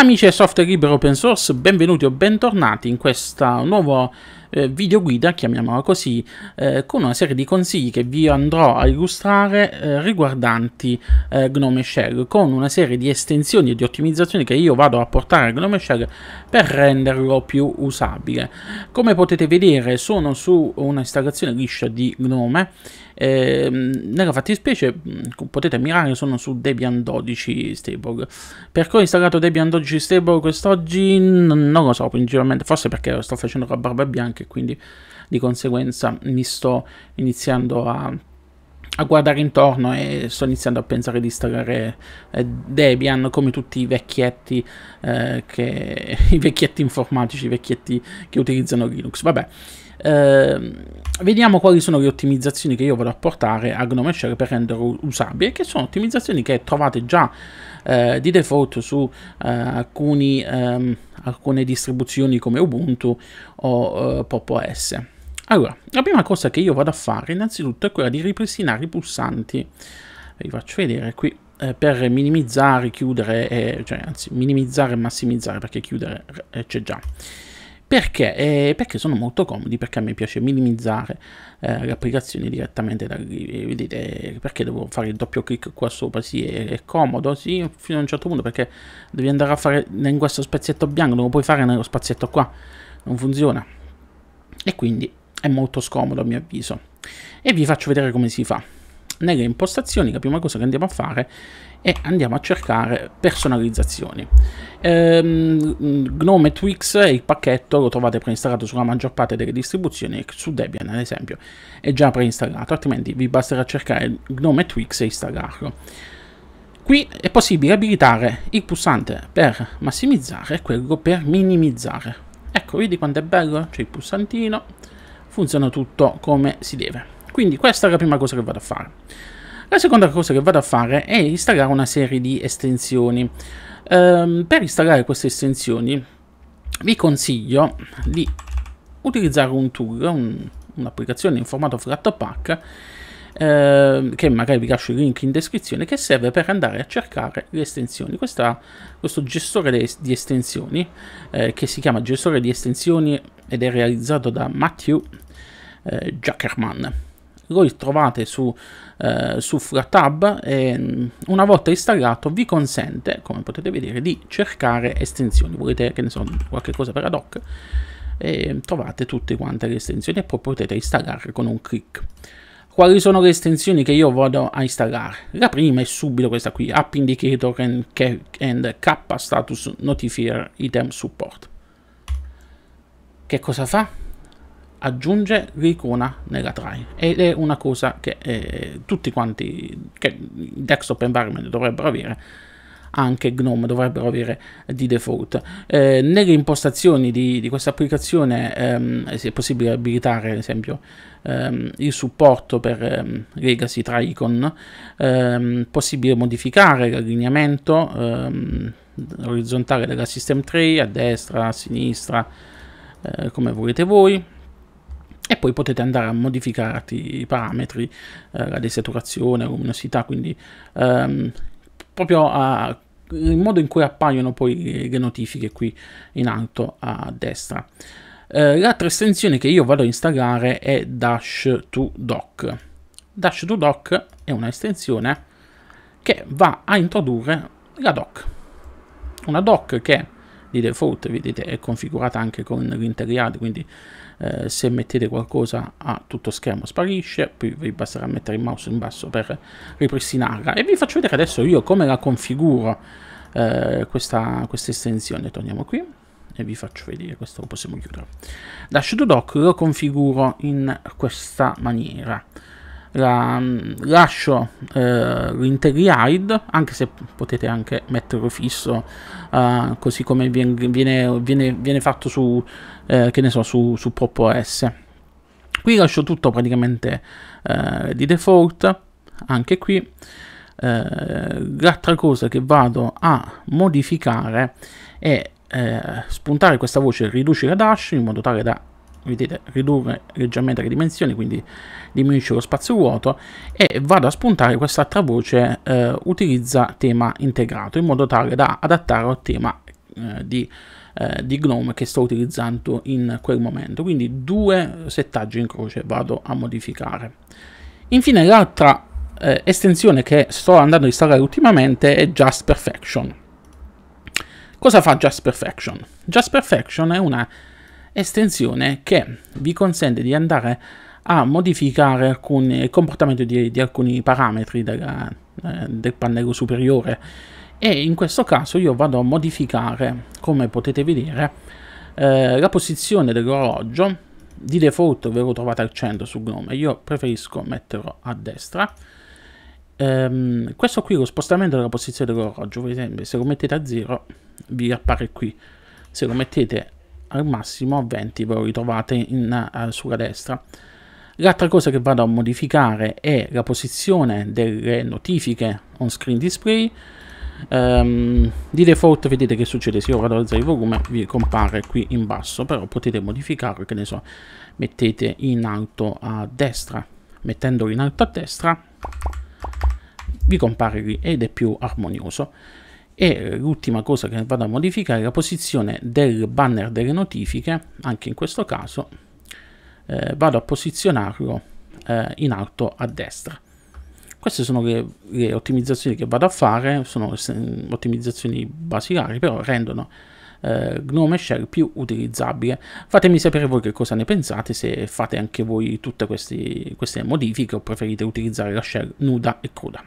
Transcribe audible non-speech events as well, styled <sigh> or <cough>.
Amici del software libero open source, benvenuti o bentornati in questa nuova eh, guida, chiamiamola così, eh, con una serie di consigli che vi andrò a illustrare eh, riguardanti eh, Gnome Shell, con una serie di estensioni e di ottimizzazioni che io vado a portare a Gnome Shell per renderlo più usabile. Come potete vedere sono su una installazione liscia di Gnome eh, nella fattispecie mm, potete mirare sono su Debian 12 Stable. Perché ho installato Debian 12 Stable quest'oggi? Non lo so, principalmente, forse perché sto facendo la barba bianca e quindi di conseguenza mi sto iniziando a a guardare intorno e sto iniziando a pensare di installare eh, Debian come tutti i vecchietti, eh, che, <laughs> i vecchietti informatici, i vecchietti che utilizzano Linux. Vabbè. Eh, vediamo quali sono le ottimizzazioni che io vado a portare a Gnome Shell per renderlo usabile, che sono ottimizzazioni che trovate già eh, di default su eh, alcuni, ehm, alcune distribuzioni come Ubuntu o eh, OS. Allora, la prima cosa che io vado a fare innanzitutto è quella di ripristinare i pulsanti. Vi faccio vedere qui eh, per minimizzare, chiudere, eh, cioè anzi minimizzare e massimizzare perché chiudere eh, c'è già. Perché? Eh, perché sono molto comodi, perché a me piace minimizzare eh, l'applicazione direttamente da lì, eh, vedete, perché devo fare il doppio clic qua sopra, sì, è, è, comodo, sì, fino a un certo punto, perché devi andare a fare in questo spazietto bianco, non lo puoi fare nello spazietto qua, non funziona. E quindi è molto scomodo a mio avviso e vi faccio vedere come si fa nelle impostazioni la prima cosa che andiamo a fare è andiamo a cercare personalizzazioni ehm, Gnome Twix è il pacchetto lo trovate preinstallato sulla maggior parte delle distribuzioni su Debian ad esempio è già preinstallato altrimenti vi basterà cercare Gnome Twix e installarlo Qui è possibile abilitare il pulsante per massimizzare e quello per minimizzare. Ecco, vedi quanto è bello? C'è il pulsantino, funziona tutto come si deve. Quindi questa è la prima cosa che vado a fare. La seconda cosa che vado a fare è installare una serie di estensioni. Ehm, per installare queste estensioni vi consiglio di utilizzare un tool, un, un'applicazione in formato Flatpak Ehm, che magari vi lascio il link in descrizione, che serve per andare a cercare le estensioni. Questa, questo gestore de, di estensioni, eh, che si chiama gestore di estensioni ed è realizzato da Matthew eh, Jackerman. Lo trovate su, eh, su FlatHub e mm, una volta installato vi consente, come potete vedere, di cercare estensioni. Volete, che ne so, qualche cosa per ad hoc? e trovate tutte quante le estensioni e poi potete installare con un clic quali sono le estensioni che io vado a installare. La prima è subito questa qui, App Indicator and, and K Status Notifier Item Support. Che cosa fa? Aggiunge l'icona nella try ed è una cosa che eh, tutti quanti, che desktop environment dovrebbero avere anche GNOME dovrebbero avere di default. Eh, nelle impostazioni di, di questa applicazione ehm, è possibile abilitare, ad esempio, ehm, il supporto per ehm, legacy tra icon, ehm, possibile modificare l'allineamento ehm, orizzontale della system tray, a destra, a sinistra, eh, come volete voi e poi potete andare a modificare i parametri, eh, la desaturazione, la luminosità, quindi ehm, proprio a, il modo in cui appaiono poi le notifiche qui in alto a destra. Eh, l'altra estensione che io vado a installare è Dash to Dock. Dash to Dock è un'estensione che va a introdurre la dock. Una dock che di default vedete è configurata anche con l'interriad quindi eh, se mettete qualcosa a tutto schermo sparisce poi vi basterà mettere il mouse in basso per ripristinarla e vi faccio vedere adesso io come la configuro eh, questa, questa estensione torniamo qui e vi faccio vedere questo lo possiamo chiudere da to dock lo configuro in questa maniera la, lascio eh, l'interi hide anche se potete anche metterlo fisso eh, così come viene, viene, viene, fatto su eh, che ne so su, su Pop OS qui lascio tutto praticamente eh, di default anche qui eh, l'altra cosa che vado a modificare è eh, spuntare questa voce riduci la dash in modo tale da vedete ridurre leggermente le dimensioni quindi diminuisce lo spazio vuoto e vado a spuntare quest'altra voce eh, utilizza tema integrato in modo tale da adattare al tema eh, di, eh, di Gnome che sto utilizzando in quel momento quindi due settaggi in croce vado a modificare infine l'altra eh, estensione che sto andando a installare ultimamente è Just Perfection cosa fa Just Perfection? Just Perfection è una estensione che vi consente di andare a modificare alcuni, il comportamento di, di alcuni parametri della, eh, del pannello superiore e in questo caso io vado a modificare come potete vedere eh, la posizione dell'orologio di default ve lo trovate al centro su Gnome io preferisco metterlo a destra ehm, questo qui è lo spostamento della posizione dell'orologio per esempio se lo mettete a 0 vi appare qui se lo mettete al massimo a 20 ve lo ritrovate in, uh, sulla destra. L'altra cosa che vado a modificare è la posizione delle notifiche on screen display. Um, di default vedete che succede se io vado ad alzare il volume vi compare qui in basso, però potete modificarlo, che ne so, mettete in alto a destra. Mettendolo in alto a destra vi compare lì ed è più armonioso e l'ultima eh, cosa che vado a modificare è la posizione del banner delle notifiche anche in questo caso eh, vado a posizionarlo eh, in alto a destra queste sono le, le, ottimizzazioni che vado a fare sono mm, ottimizzazioni basilari però rendono eh, Gnome Shell più utilizzabile fatemi sapere voi che cosa ne pensate se fate anche voi tutte questi, queste modifiche o preferite utilizzare la shell nuda e cruda